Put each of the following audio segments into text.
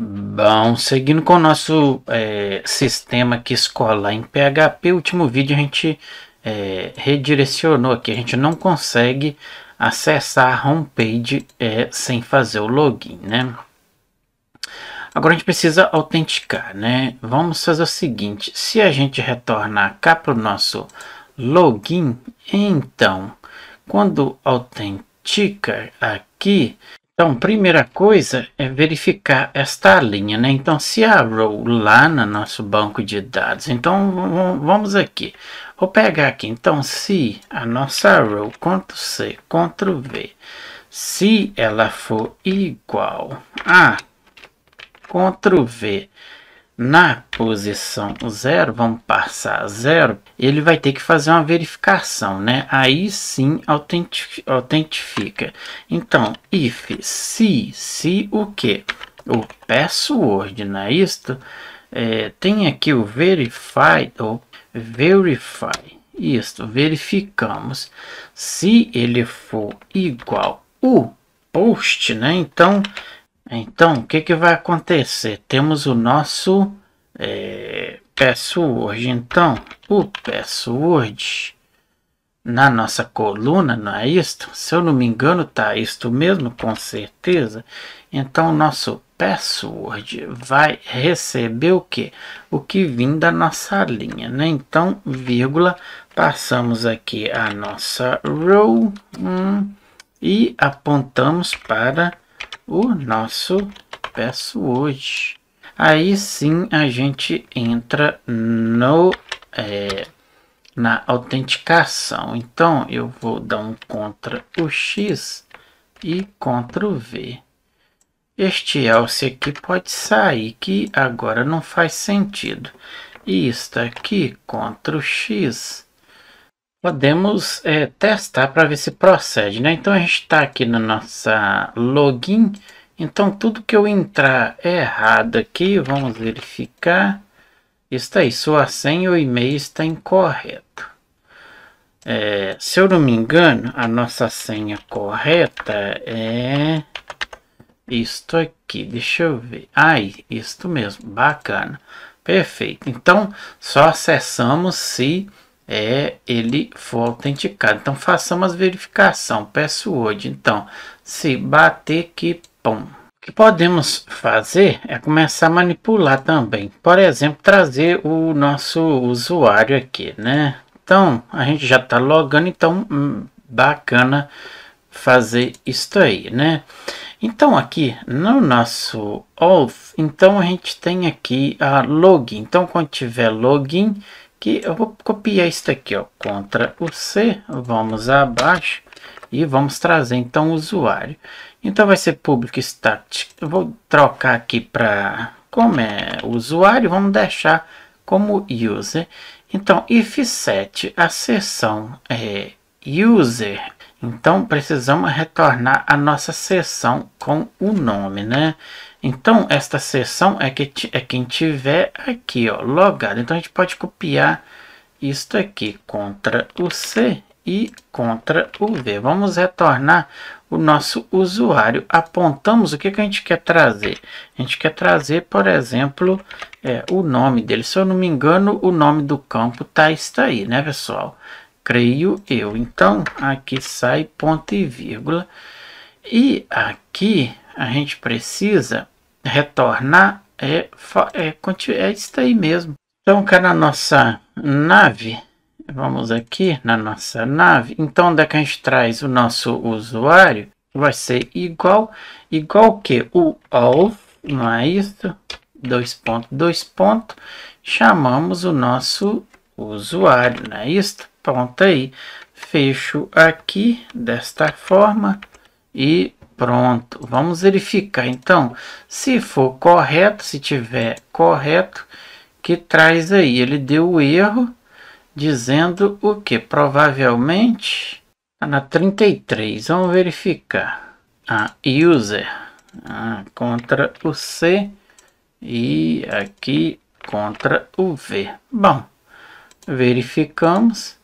Bom, seguindo com o nosso é, sistema aqui escolar em PHP, último vídeo a gente é, redirecionou aqui, a gente não consegue acessar a homepage é, sem fazer o login, né? Agora a gente precisa autenticar, né? Vamos fazer o seguinte, se a gente retornar cá para o nosso login, então, quando autentica aqui, então, primeira coisa é verificar esta linha, né? Então, se a row lá no nosso banco de dados, então vamos aqui. Vou pegar aqui, então, se a nossa row, Ctrl C, Ctrl V, se ela for igual a Ctrl V na posição 0, vamos passar 0, ele vai ter que fazer uma verificação, né? Aí sim autentifica. Então, if, se, se o que? O password, não é isto? É, tem aqui o verify, ou verify, isto, verificamos. Se ele for igual o post, né? Então, então, o que, que vai acontecer? Temos o nosso é, password. Então, o password na nossa coluna, não é isto? Se eu não me engano, tá isto mesmo, com certeza. Então, o nosso password vai receber o que? O que vem da nossa linha, né? Então, vírgula, passamos aqui a nossa row hum, e apontamos para o nosso password. Aí sim a gente entra no é, na autenticação. Então eu vou dar um contra o X e o V. Este else aqui pode sair, que agora não faz sentido. E está aqui, Ctrl X, Podemos é, testar para ver se procede, né? Então a gente está aqui na nossa login. Então tudo que eu entrar é errado aqui, vamos verificar. Está aí, sua senha ou e-mail está incorreto. É, se eu não me engano, a nossa senha correta é isto aqui. Deixa eu ver. Aí, ah, isto mesmo, bacana. Perfeito. Então, só acessamos se é ele for autenticado. Então façamos verificação password. Então, se bater que bom. O que podemos fazer é começar a manipular também. Por exemplo, trazer o nosso usuário aqui, né? Então, a gente já está logando, então hum, bacana fazer isso aí, né? Então aqui no nosso auth, então a gente tem aqui a login. Então quando tiver login, que eu vou copiar isso aqui, ó, contra o C, vamos abaixo e vamos trazer então o usuário. Então vai ser público static. Eu vou trocar aqui para como é usuário, vamos deixar como user. Então if set a seção é user então, precisamos retornar a nossa sessão com o nome, né? Então, esta sessão é, que, é quem tiver aqui, ó, logado. Então, a gente pode copiar isto aqui, contra o C e contra o V. Vamos retornar o nosso usuário. Apontamos o que, que a gente quer trazer. A gente quer trazer, por exemplo, é, o nome dele. Se eu não me engano, o nome do campo tá está aí, né, pessoal? creio eu. Então, aqui sai ponto e vírgula. E aqui a gente precisa retornar, é, é, é isso aí mesmo. Então, cá é na nossa nave, vamos aqui na nossa nave. Então, onde é que a gente traz o nosso usuário? Vai ser igual, igual que o of, não é isso? Dois pontos, dois pontos. Chamamos o nosso usuário, né? Isso, pronto aí. Fecho aqui desta forma e pronto. Vamos verificar então se for correto, se tiver correto, que traz aí. Ele deu o erro dizendo o que? Provavelmente tá na 33. Vamos verificar. A ah, user ah, contra o C e aqui contra o V. Bom, verificamos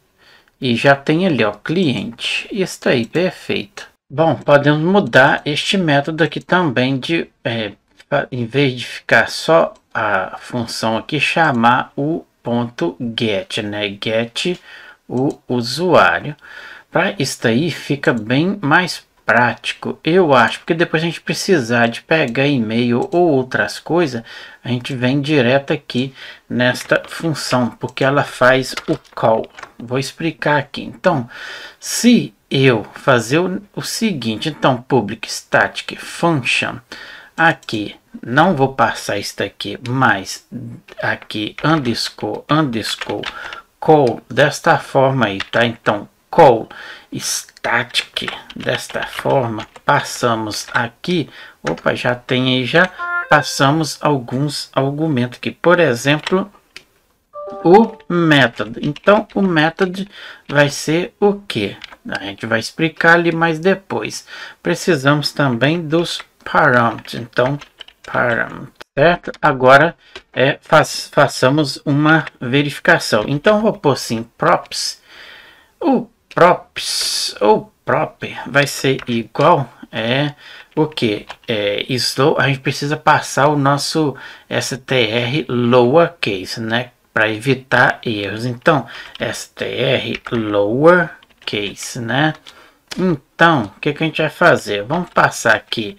e já tem ali o cliente está aí perfeito bom podemos mudar este método aqui também de é, em vez de ficar só a função aqui chamar o ponto get né get o usuário para isso aí fica bem mais prático, eu acho, porque depois a gente precisar de pegar e-mail ou outras coisas, a gente vem direto aqui nesta função, porque ela faz o call. Vou explicar aqui. Então, se eu fazer o, o seguinte, então public static function aqui, não vou passar isso aqui, mas aqui underscore underscore call desta forma aí, tá? Então, call static. Desta forma, passamos aqui. Opa, já tem aí, já passamos alguns argumentos aqui. Por exemplo, o método. Então, o método vai ser o que? A gente vai explicar ali mais depois. Precisamos também dos parâmetros. Então, parâmetros, certo? Agora, é, façamos uma verificação. Então, vou pôr sim, props. O props ou prop vai ser igual é o que é slow a gente precisa passar o nosso str lowercase né para evitar erros então str lowercase né então o que, que a gente vai fazer vamos passar aqui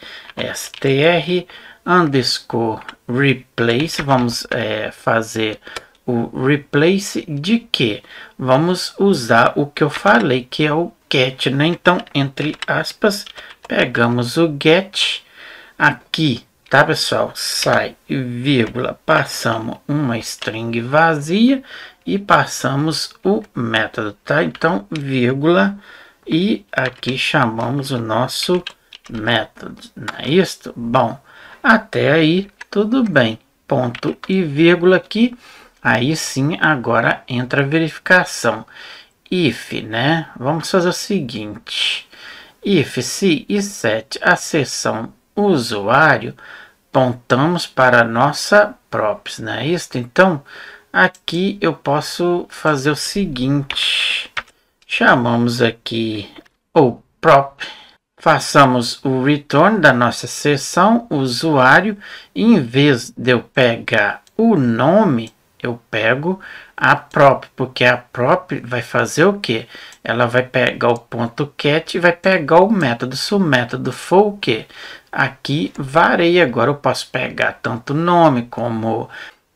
str underscore replace vamos é, fazer o replace de que? Vamos usar o que eu falei, que é o get, né? Então, entre aspas, pegamos o get aqui, tá, pessoal? Sai, vírgula, passamos uma string vazia e passamos o método, tá? Então, vírgula, e aqui chamamos o nosso método, não é isto? Bom, até aí tudo bem. Ponto e vírgula aqui Aí sim, agora entra a verificação. If, né? Vamos fazer o seguinte. If, se e set a seção usuário, pontamos para a nossa props, né? isso? Então, aqui eu posso fazer o seguinte. Chamamos aqui o prop façamos o return da nossa sessão usuário, em vez de eu pegar o nome, eu pego a prop, porque a prop vai fazer o que? Ela vai pegar o ponto cat e vai pegar o método. Se o método for o que? Aqui varia. Agora eu posso pegar tanto nome como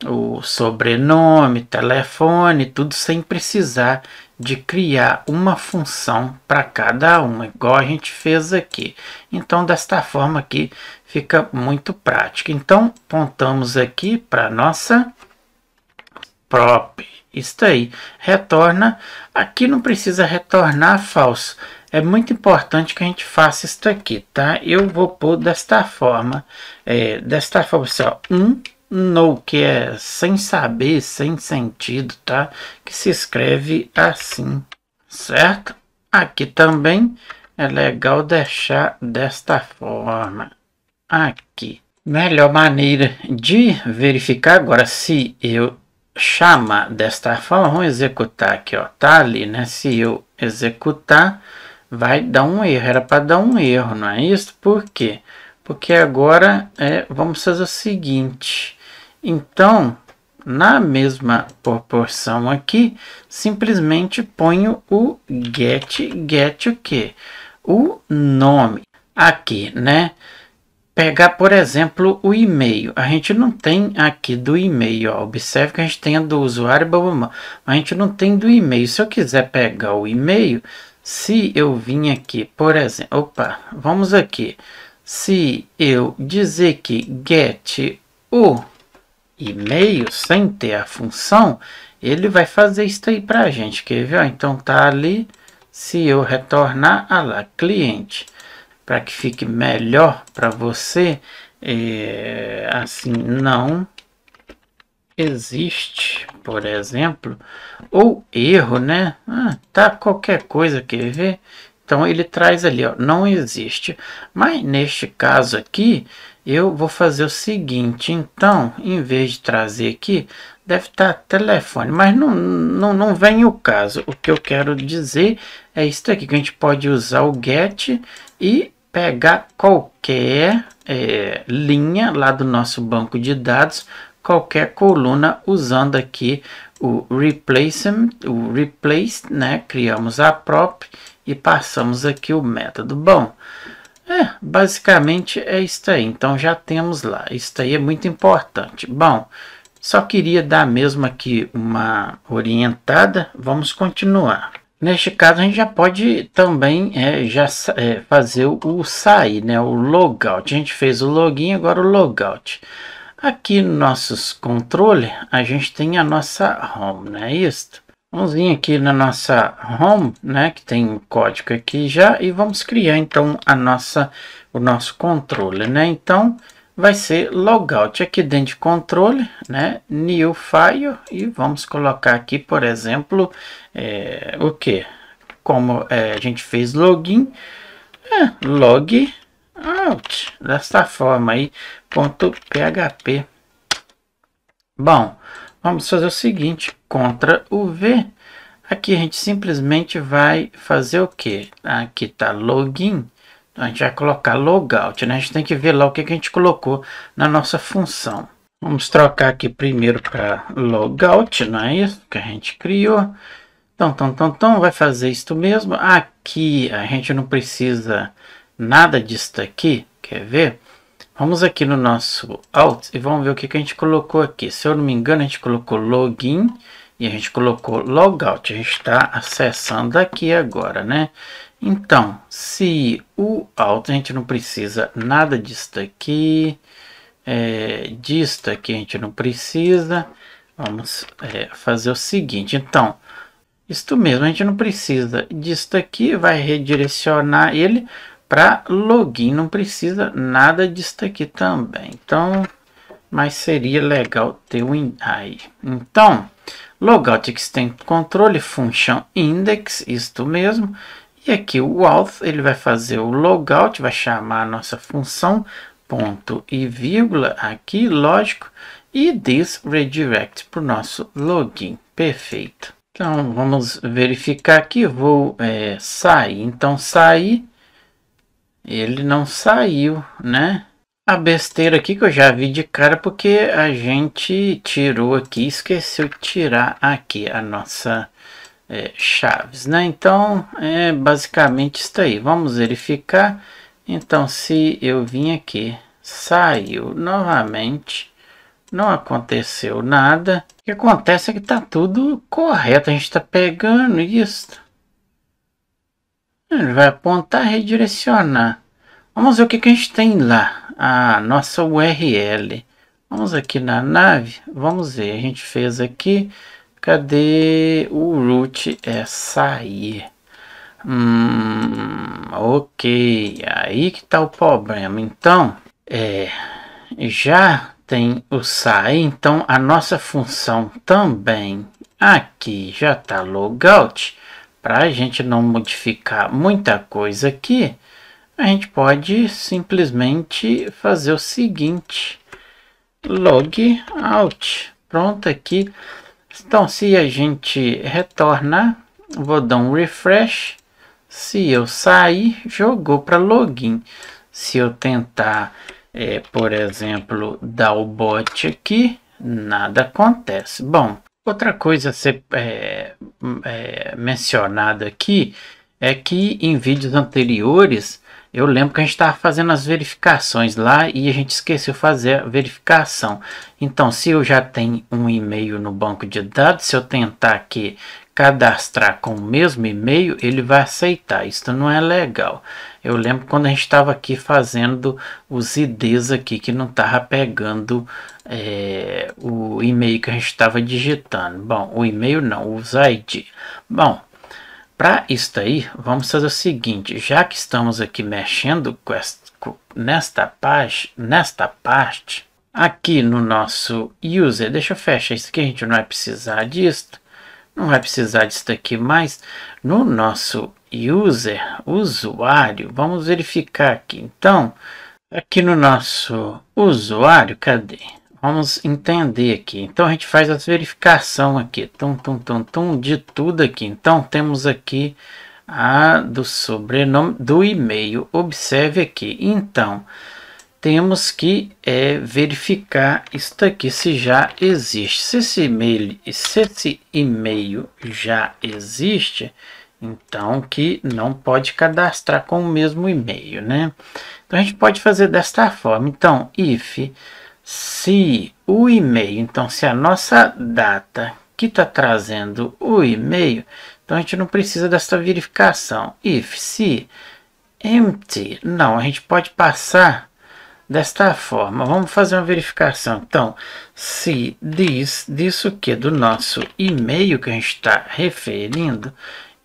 o sobrenome, telefone, tudo sem precisar de criar uma função para cada uma, igual a gente fez aqui. Então, desta forma aqui, fica muito prático. Então, pontamos aqui para nossa prop. Isso aí. Retorna. Aqui não precisa retornar falso. É muito importante que a gente faça isso aqui, tá? Eu vou pôr desta forma. É, desta forma, assim, ó. Um no, que é sem saber, sem sentido, tá? Que se escreve assim, certo? Aqui também é legal deixar desta forma. Aqui. Melhor maneira de verificar agora se eu chama desta forma, vamos executar aqui, ó, tá ali, né? Se eu executar, vai dar um erro, era para dar um erro, não é isso? Por quê? Porque agora é, vamos fazer o seguinte, então, na mesma proporção aqui, simplesmente ponho o get, get o que? O nome aqui, né? pegar, por exemplo, o e-mail. A gente não tem aqui do e-mail. Ó. Observe que a gente tem a do usuário, mas a gente não tem do e-mail. Se eu quiser pegar o e-mail, se eu vim aqui, por exemplo, opa, vamos aqui. Se eu dizer que get o e-mail sem ter a função, ele vai fazer isso aí para a gente, quer ver? então tá ali, se eu retornar, a ah lá, cliente para que fique melhor para você, é, assim, não existe, por exemplo, ou erro, né? Ah, tá qualquer coisa, quer ver? Então ele traz ali, ó, não existe. Mas neste caso aqui, eu vou fazer o seguinte, então, em vez de trazer aqui, deve estar telefone, mas não, não, não vem o caso. O que eu quero dizer é isso aqui, que a gente pode usar o get e pegar qualquer é, linha lá do nosso banco de dados, qualquer coluna usando aqui o replacement, o replace, né? Criamos a prop e passamos aqui o método. Bom, é, basicamente é isso aí. Então já temos lá. Isso aí é muito importante. Bom, só queria dar mesmo aqui uma orientada. Vamos continuar. Neste caso, a gente já pode também é, já, é, fazer o, o sair, né? o logout. A gente fez o login, agora o logout. Aqui nos nossos controles, a gente tem a nossa home, né? Isto. Vamos vir aqui na nossa home, né? Que tem o um código aqui já. E vamos criar, então, a nossa, o nosso controle, né? Então, vai ser logout. Aqui dentro de controle, né, new file e vamos colocar aqui, por exemplo, é, o que? Como é, a gente fez login, é, log out, desta forma aí, ponto .php. Bom, vamos fazer o seguinte, contra o V, aqui a gente simplesmente vai fazer o que? Aqui está login, a gente vai colocar logout, né? A gente tem que ver lá o que, que a gente colocou na nossa função. Vamos trocar aqui primeiro para logout, não é isso que a gente criou. Então, então, então, então, vai fazer isto mesmo. Aqui a gente não precisa nada disso aqui, quer ver? Vamos aqui no nosso alt e vamos ver o que, que a gente colocou aqui. Se eu não me engano, a gente colocou login e a gente colocou logout. A gente está acessando aqui agora, né? Então, se o alto, a gente não precisa nada disso aqui. É, disto aqui a gente não precisa. Vamos é, fazer o seguinte, então, isto mesmo, a gente não precisa disto aqui, vai redirecionar ele para login, não precisa nada disso aqui também. Então, mas seria legal ter o um aí. Então, logout extend controle, function index, isto mesmo. É e aqui o auth ele vai fazer o logout, vai chamar a nossa função ponto e vírgula aqui, lógico, e this redirect para o nosso login. Perfeito. Então vamos verificar aqui. Vou é, sair. Então sair. Ele não saiu, né? A besteira aqui que eu já vi de cara porque a gente tirou aqui, esqueceu de tirar aqui a nossa é, chaves, né? Então, é basicamente isso aí. Vamos verificar. Então, se eu vim aqui, saiu novamente, não aconteceu nada. O que acontece é que tá tudo correto. A gente está pegando isso. Ele vai apontar, redirecionar. Vamos ver o que, que a gente tem lá. A nossa URL. Vamos aqui na nave. Vamos ver. A gente fez aqui Cadê o root? É sair. Hum, ok, aí que tá o problema. Então, é, já tem o sair. então a nossa função também aqui já tá logout. Para a gente não modificar muita coisa aqui, a gente pode simplesmente fazer o seguinte: log out. Pronto aqui. Então, se a gente retornar, vou dar um refresh. Se eu sair, jogou para login. Se eu tentar, é, por exemplo, dar o bot aqui, nada acontece. Bom, outra coisa a ser é, é, mencionada aqui é que em vídeos anteriores eu lembro que a gente estava fazendo as verificações lá e a gente esqueceu fazer a verificação. Então, se eu já tenho um e-mail no banco de dados, se eu tentar aqui cadastrar com o mesmo e-mail, ele vai aceitar. Isso não é legal. Eu lembro quando a gente estava aqui fazendo os IDs aqui, que não estava pegando é, o e-mail que a gente estava digitando. Bom, o e-mail não, os ID. Bom, para isso aí, vamos fazer o seguinte, já que estamos aqui mexendo esta, nesta, page, nesta parte, aqui no nosso user, deixa eu fechar isso aqui, a gente não vai precisar disso, não vai precisar disso aqui mais, no nosso user, usuário, vamos verificar aqui, então, aqui no nosso usuário, cadê? Vamos entender aqui. Então a gente faz a verificação aqui. Tum, tum, tum, tum, de tudo aqui. Então temos aqui a do sobrenome do e-mail. Observe aqui. Então temos que é, verificar isto aqui se já existe. Se esse e-mail, se esse e-mail já existe, então que não pode cadastrar com o mesmo e-mail, né? Então a gente pode fazer desta forma. Então if se o e-mail, então se a nossa data que está trazendo o e-mail, então a gente não precisa dessa verificação. If, se, empty, não, a gente pode passar desta forma. Vamos fazer uma verificação. Então, se diz disso que do nosso e-mail que a gente está referindo,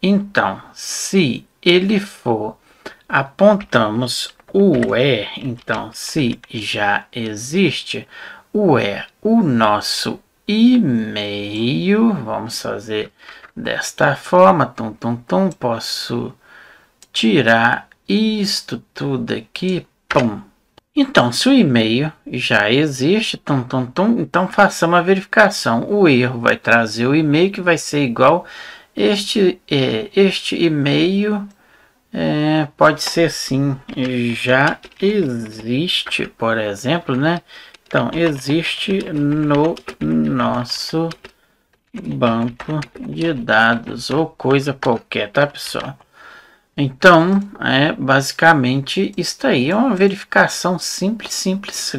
então, se ele for, apontamos Ué, então, se já existe, ué, o nosso e-mail, vamos fazer desta forma, tum, tum, tum, posso tirar isto tudo aqui, pum. Então, se o e-mail já existe, tum, tum, tum, então façamos a verificação. O erro vai trazer o e-mail que vai ser igual este, é, este e-mail é, pode ser sim. Já existe, por exemplo, né? Então, existe no nosso banco de dados ou coisa qualquer, tá, pessoal? Então, é basicamente isso aí. É uma verificação simples, simples,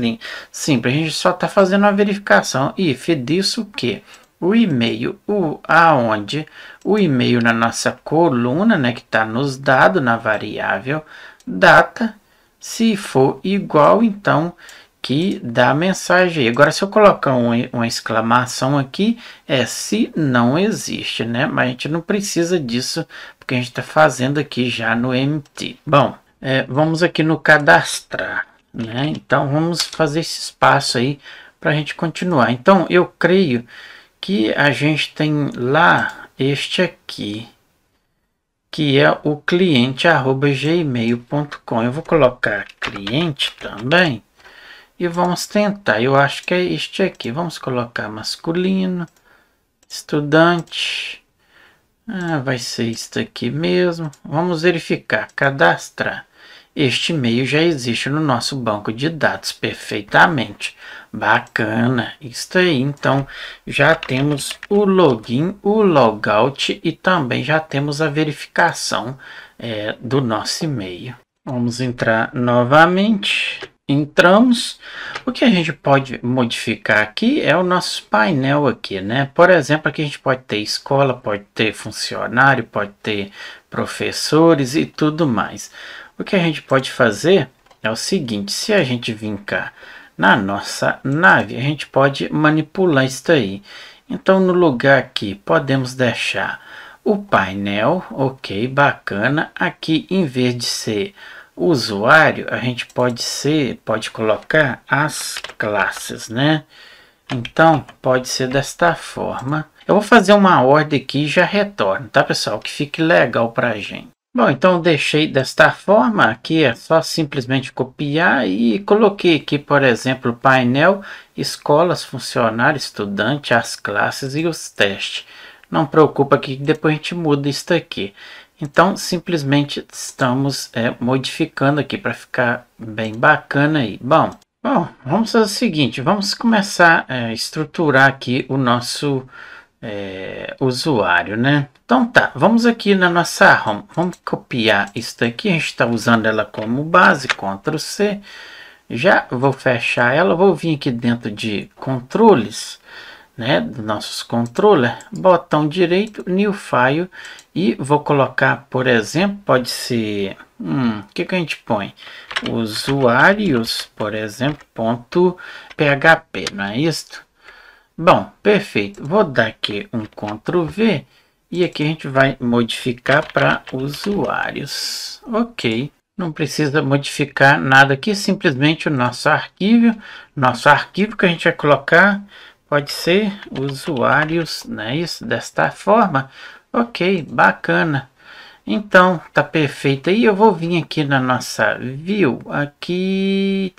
simples. A gente só está fazendo uma verificação. If disso o quê? o e-mail, o aonde o e-mail na nossa coluna, né, que está nos dado na variável data, se for igual, então que dá mensagem. Agora, se eu colocar um, uma exclamação aqui, é se não existe, né? Mas a gente não precisa disso, porque a gente está fazendo aqui já no MT. Bom, é, vamos aqui no cadastrar, né? Então, vamos fazer esse espaço aí para a gente continuar. Então, eu creio Aqui a gente tem lá este aqui, que é o cliente@gmail.com Eu vou colocar cliente também e vamos tentar. Eu acho que é este aqui. Vamos colocar masculino, estudante. Ah, vai ser isto aqui mesmo. Vamos verificar, cadastrar. Este e-mail já existe no nosso banco de dados perfeitamente. Bacana, isso aí. Então, já temos o login, o logout e também já temos a verificação é, do nosso e-mail. Vamos entrar novamente. Entramos. O que a gente pode modificar aqui é o nosso painel aqui, né? Por exemplo, aqui a gente pode ter escola, pode ter funcionário, pode ter professores e tudo mais. O que a gente pode fazer é o seguinte, se a gente vir cá na nossa nave. A gente pode manipular isso aí. Então, no lugar aqui, podemos deixar o painel, ok, bacana. Aqui, em vez de ser usuário, a gente pode ser, pode colocar as classes, né? Então, pode ser desta forma. Eu vou fazer uma ordem aqui e já retorno, tá pessoal? Que fique legal para gente. Bom, então deixei desta forma, aqui é só simplesmente copiar e coloquei aqui, por exemplo, painel escolas, funcionário, estudante, as classes e os testes. Não preocupa que depois a gente muda isso aqui. Então, simplesmente estamos é, modificando aqui para ficar bem bacana aí. Bom, bom, vamos fazer o seguinte, vamos começar é, a é, estruturar aqui o nosso é, usuário, né? Então tá, vamos aqui na nossa ROM, vamos copiar isso daqui, a gente está usando ela como base, Ctrl C, já vou fechar ela, vou vir aqui dentro de controles, né, dos nossos controller, botão direito, new file, e vou colocar, por exemplo, pode ser, hum, que que a gente põe? Usuários, por exemplo, ponto .php, não é isto? Bom, perfeito. Vou dar aqui um Ctrl V e aqui a gente vai modificar para usuários. Ok. Não precisa modificar nada aqui, simplesmente o nosso arquivo. Nosso arquivo que a gente vai colocar pode ser usuários, né? Isso, desta forma. Ok, bacana. Então, tá perfeito aí. Eu vou vir aqui na nossa view, aqui,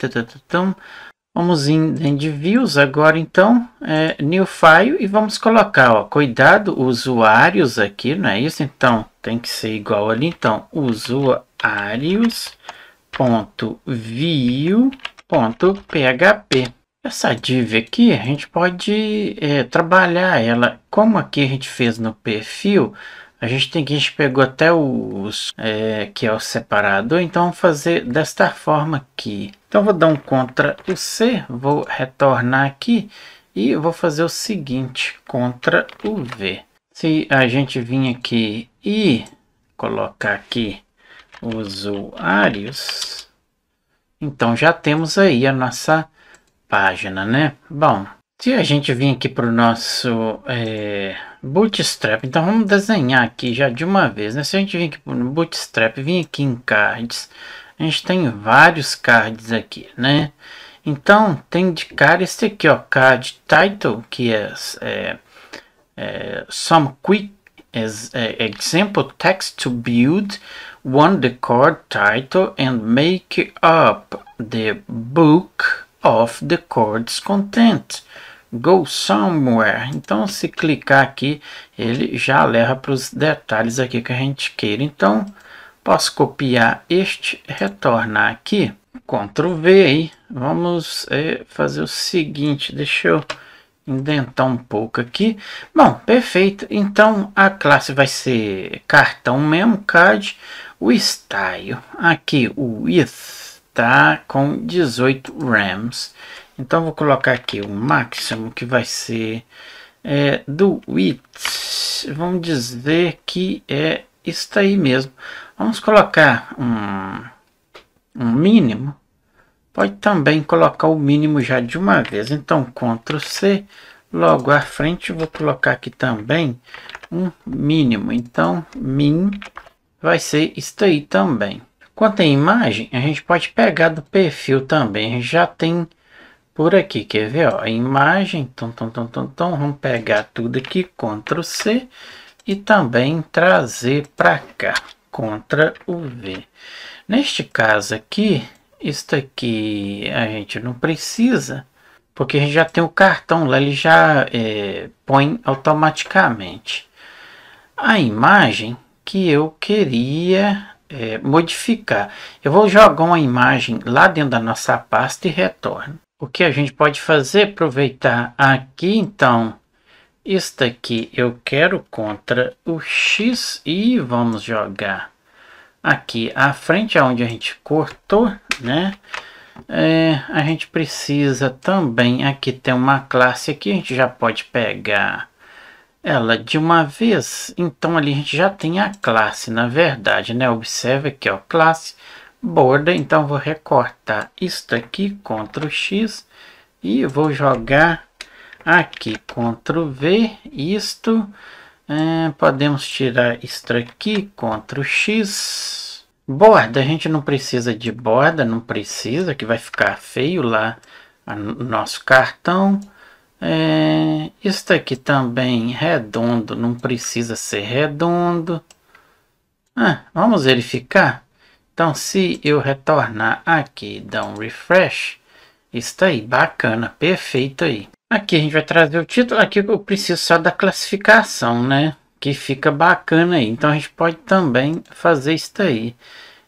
Vamos em, de views agora então, é, new file e vamos colocar, ó, cuidado, usuários aqui, não é isso? Então, tem que ser igual ali, então, usuários.view.php. Essa div aqui, a gente pode é, trabalhar ela, como aqui a gente fez no perfil, a gente tem que a gente pegou até os é, que é o separador, então vamos fazer desta forma aqui. Então vou dar um contra o C, vou retornar aqui e vou fazer o seguinte, contra o V. Se a gente vir aqui e colocar aqui usuários, então já temos aí a nossa página, né? Bom, se a gente vir aqui para o nosso é, Bootstrap, então vamos desenhar aqui já de uma vez, né? Se a gente vir aqui o Bootstrap, vir aqui em Cards, a gente tem vários cards aqui, né? Então, tem de cara esse aqui, ó, card title, que é, é, é some quick as, é, example text to build one the card title and make up the book of the chords content. Go Somewhere. Então, se clicar aqui, ele já leva para os detalhes aqui que a gente queira. Então, posso copiar este, retornar aqui, Ctrl V aí. Vamos é, fazer o seguinte, deixa eu indentar um pouco aqui. Bom, perfeito. Então, a classe vai ser cartão mesmo, CAD. O style, aqui o width, tá com 18 rams. Então vou colocar aqui o máximo que vai ser é, do width. Vamos dizer que é isso aí mesmo. Vamos colocar um, um mínimo. Pode também colocar o mínimo já de uma vez. Então Ctrl C. Logo à frente vou colocar aqui também um mínimo. Então min vai ser isso aí também. Quanto à imagem, a gente pode pegar do perfil também. já tem por aqui. Quer ver? Ó, a imagem. Tum, tum, tum, tum, tum. Vamos pegar tudo aqui. Ctrl C. E também trazer para cá. Ctrl V. Neste caso aqui, isto aqui a gente não precisa. Porque a gente já tem o cartão lá. Ele já é, põe automaticamente. A imagem que eu queria é, modificar. Eu vou jogar uma imagem lá dentro da nossa pasta e retorno. O que a gente pode fazer? Aproveitar aqui, então, isto aqui eu quero contra o x e vamos jogar aqui à frente, é onde a gente cortou, né? É, a gente precisa também, aqui tem uma classe aqui, a gente já pode pegar ela de uma vez. Então, ali a gente já tem a classe, na verdade, né? Observe aqui, ó, classe. Classe borda, então vou recortar isto aqui, Ctrl X, e vou jogar aqui, Ctrl V, isto, é, podemos tirar isto aqui, Ctrl X, borda, a gente não precisa de borda, não precisa, que vai ficar feio lá o nosso cartão, é, isto aqui também redondo, não precisa ser redondo, ah, vamos verificar? Então, se eu retornar aqui e dar um refresh, está aí, bacana, perfeito aí. Aqui a gente vai trazer o título, aqui eu preciso só da classificação, né? Que fica bacana aí. Então a gente pode também fazer isso aí.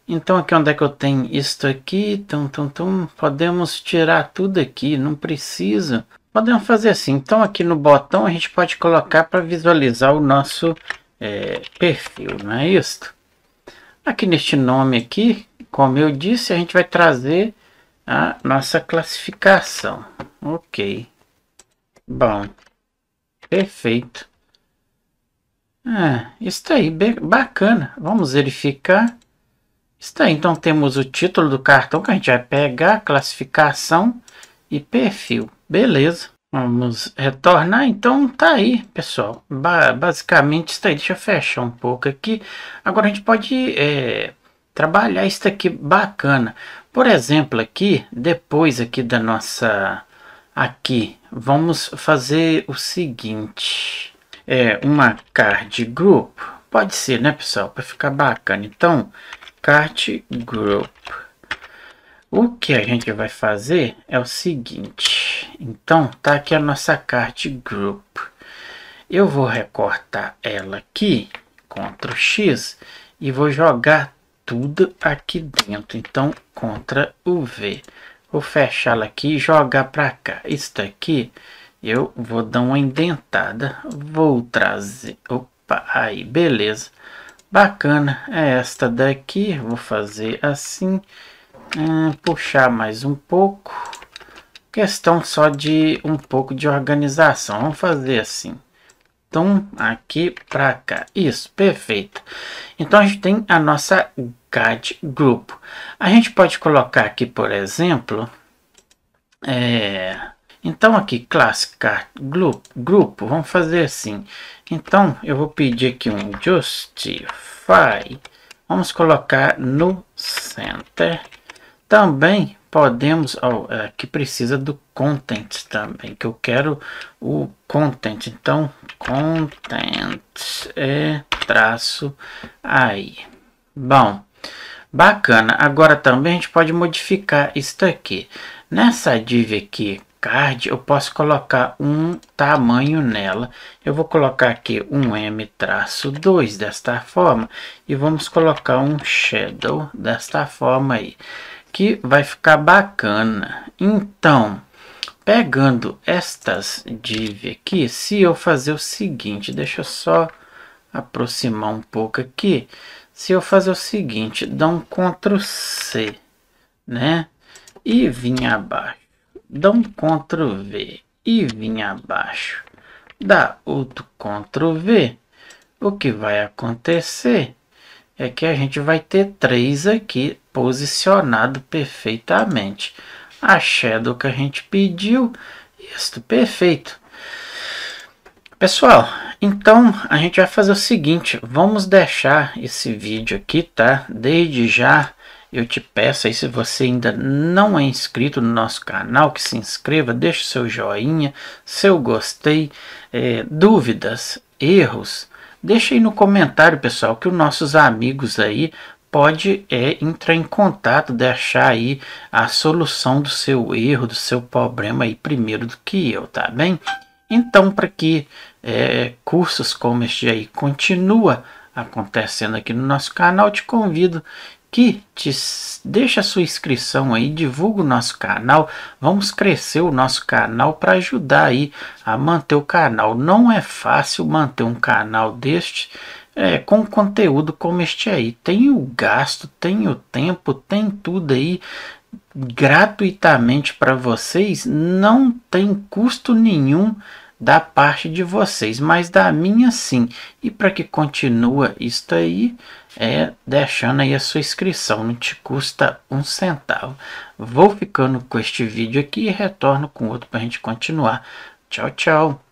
Então aqui onde é que eu tenho isto aqui, tum, tum, tum, podemos tirar tudo aqui, não precisa. Podemos fazer assim, então aqui no botão a gente pode colocar para visualizar o nosso é, perfil, não é isso? Aqui neste nome aqui, como eu disse, a gente vai trazer a nossa classificação. Ok. Bom. Perfeito. Ah, é, está aí, bacana. Vamos verificar. Está aí, então temos o título do cartão que a gente vai pegar, classificação e perfil. Beleza. Vamos retornar, então tá aí, pessoal. Ba basicamente está aí, deixa eu fechar um pouco aqui. Agora a gente pode é, trabalhar isso aqui bacana. Por exemplo, aqui, depois aqui da nossa... Aqui, vamos fazer o seguinte. É, uma card group, pode ser, né, pessoal? Para ficar bacana. Então, card group. O que a gente vai fazer é o seguinte então, tá aqui a nossa card group. Eu vou recortar ela aqui, Ctrl X, e vou jogar tudo aqui dentro. Então, Ctrl V. Vou fechá-la aqui e jogar para cá. Está aqui, eu vou dar uma indentada. Vou trazer... Opa, aí, beleza. Bacana, é esta daqui. Vou fazer assim. Hum, puxar mais um pouco questão só de um pouco de organização. Vamos fazer assim. Então, aqui para cá. Isso, perfeito. Então, a gente tem a nossa GAD grupo. A gente pode colocar aqui, por exemplo... É... Então, aqui, classe card grupo, vamos fazer assim. Então, eu vou pedir aqui um justify. Vamos colocar no center também podemos, ó, é, que precisa do content também, que eu quero o content. Então, content é traço aí. Bom, bacana. Agora também a gente pode modificar isso aqui. Nessa div aqui, card, eu posso colocar um tamanho nela. Eu vou colocar aqui um M-2 traço desta forma. E vamos colocar um shadow desta forma aí que vai ficar bacana. Então, pegando estas div aqui, se eu fazer o seguinte, deixa eu só aproximar um pouco aqui. Se eu fazer o seguinte, dar um Ctrl C, né? E vim abaixo. Dá um Ctrl V e vim abaixo. Dá outro Ctrl V. O que vai acontecer é que a gente vai ter três aqui posicionado perfeitamente. A shadow que a gente pediu, isto perfeito. Pessoal, então a gente vai fazer o seguinte, vamos deixar esse vídeo aqui, tá? Desde já eu te peço aí, se você ainda não é inscrito no nosso canal, que se inscreva, deixe seu joinha, seu gostei, é, dúvidas, erros, Deixa aí no comentário, pessoal, que os nossos amigos aí pode é entrar em contato, deixar aí a solução do seu erro, do seu problema aí primeiro do que eu, tá bem? Então, para que é, cursos como este aí continua acontecendo aqui no nosso canal, te convido que te deixa a sua inscrição aí, divulga o nosso canal, vamos crescer o nosso canal para ajudar aí a manter o canal. Não é fácil manter um canal deste é, com conteúdo como este aí. Tem o gasto, tem o tempo, tem tudo aí gratuitamente para vocês, não tem custo nenhum da parte de vocês, mas da minha sim. E para que continua isso aí, é deixando aí a sua inscrição, não te custa um centavo. Vou ficando com este vídeo aqui e retorno com outro para a gente continuar. Tchau, tchau.